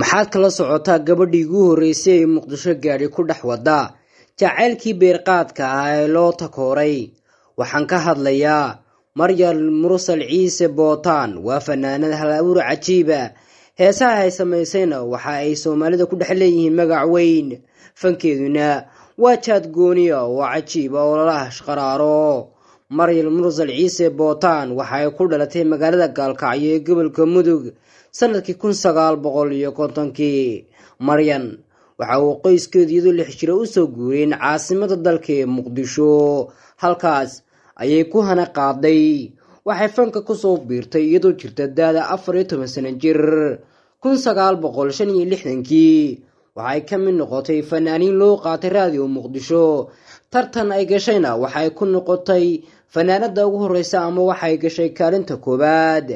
maxaad kala socotaa gabadhii ugu horreysay ee muqdisho gaadhi ku dhex wada jacaylkii beerqaadka ahaa ee loo takooray waxaan ka hadlayaa maryal mursal ciise bootaan waa fanaanad hal cajiiba ah. heesaha ay samaysayna waxa ay soomaalida ku dhex leeyihiin magac weyn fankeeduna waa jaad gooniya oo cajiiba ah oo lala hashqaraaro maryal mursal ciise bootaan waxa ay ku dhalatay magaalada gaalkacyo ee gobolka mudug sannadkii kun sagaal boqol iyo kontonkii maryan waxa uu qoyskeedu iyadoo lix jiro usoo guureen caasimada dalka ee muqdisho halkaas ayay ku hana qaaday waxay fanka kusoo biirtay iyadoo jirta daada afar iyo toban sano jir kun sagaal boqol shan iyo lixdankii waxay ka mid noqotay fanaaniin loo qaatay raadiyo muqdisho tartan ay gashayna waxay ku noqotay fanaanada ugu horreysa ama waxay gashay kaalinta koowaad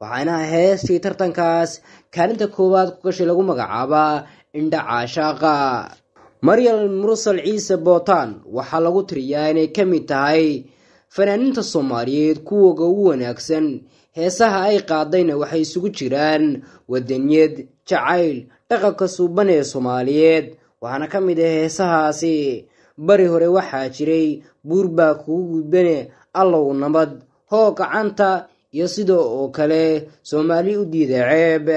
waxaana heestii tartankaas kaalinta koowaad ku gashay lagu magacaaba indha caashaaqa maryal mursal ciise bootaan waxaa lagu tiriyaa inay ka mid tahay fanaaniinta soomaaliyeed kuwooga ugu wanaagsan heesaha ay qaadayna waxay isugu jiraan wadaniyad jacayl dhaqanka suuban ee soomaaliyeed waxaana ka mid ah heesahaasi bari hore waxaa jiray buur baa kuu gudbane allow nabad hoo gacanta iyo sida oo kale soomaali u diiday ceeb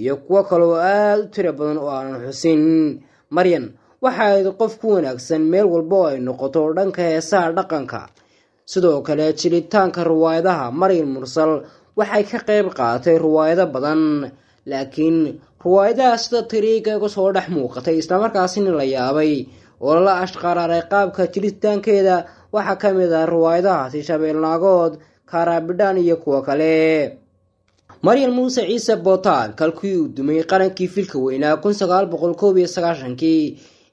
iyo kuwo kaloo aada u tiro badan oo aanan xusin maryan waxaayd qof ku wanaagsan meel walba oo ay noqoto dhanka heesaha dhaqanka sidoo kale jilitaanka ruwaayadaha maryan mursal waxay ka qayb qaatay ruwaayado badan laakiin ruwaayadaha sida tariiga ka soo dhex muuqatay islamarkaasina la yaabay oo la ashqaraaray qaabka jiritaankeeda waxaa ka mid ah ruwaayadahaasi shabeelnaagood karaabidhaan iyo kuwo kale maryan muuse ciise bootaan kalkii uu dumay qarankii filka weynaa kun boqol koob iyo sagaashankii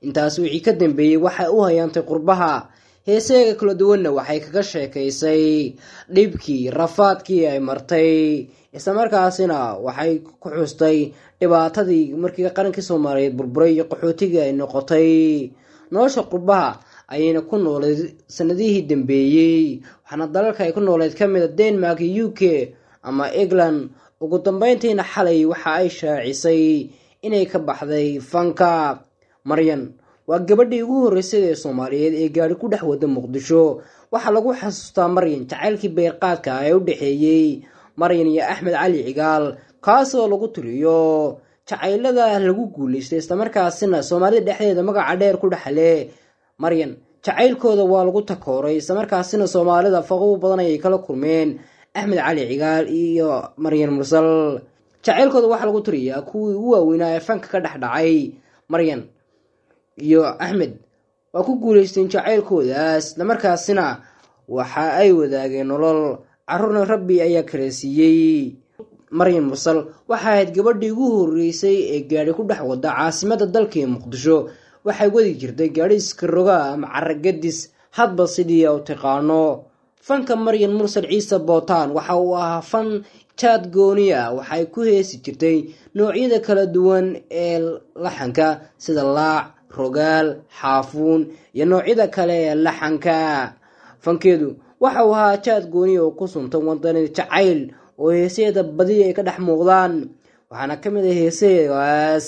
intaas wixii ka dambeeyey waxay u hayaantay qurbaha heeseega kala duwanna waxay kaga sheekaysay dhibkii rafaadkii ay martay islamarkaasina waxay ku xustay dhibaatadii markii qarankii soomaaliyeed burburay iyo qaxootigii ay noqotay nolosha qurbaha ayayna ku nooleyd sanadihii dambeeyey waxaana dalalka ay ku nooleyd ka mida a ah denmark u k ama england ugu dambeyntiina xalay waxa ay shaacisay inay ka baxday fanka maryan waa gabadhii ugu horreysay ee soomaaliyeed ee gaari ku dhex wada muqdisho waxaa lagu xasuustaa maryan jacaylkii beerqaadka ah ee u dhexeeyey maryan iyo axmed cali cigaal kaasoo lagu tiriyo jacayladaah lagu guulaystay islamarkaasina soomaalida dhexdeeda magaca dheer ku dhexle maryan jacaylkooda waa lagu takooray islamarkaasina soomaalida faqow badan ayay kala kulmeen axmed cali cigaal iyo maryan mursal jacaylkooda waxaa lagu tiriyaa kuwii u waaweynaa ee fanka ka dhexdhacay maryan iyo axmed waa ku guulaysteen jacaylkoodaas islamarkaasina waxa ay wadaageen nolol caruurna rabbi ayaa kala maryan wasal waxa ahayd gabadhii ugu horreysay ee gaadhi ku dhex wada caasimada dalkaee muqdisho waxay wadi jirtay gaadhi iskaroga ama cara hadba sidii u tiqaano fanka maryan mursal ciise bootaan waxa uu ahaa fan jaad gooniya waxay ku heesi jirtay noocyada kala duwan ee laxanka sida laac rogaal xaafuun iyo noocyada kale ee laxanka fankeedu waxa uu ahaa jaad gooniya oo ku suntay wadani jacayl oo heesaheeda badi ay ka dhex muuqdaan waxaana ka mid ah heesaheedaas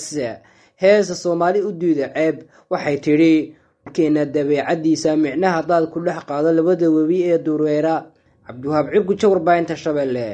heesa soomaali u diida ceeb waxay tidhi markeena dabeecadiisa micnaha hadaad ku dhex qaado labada webi ee dureera cabdiwahaab cirgu jawar baa inta shabeelle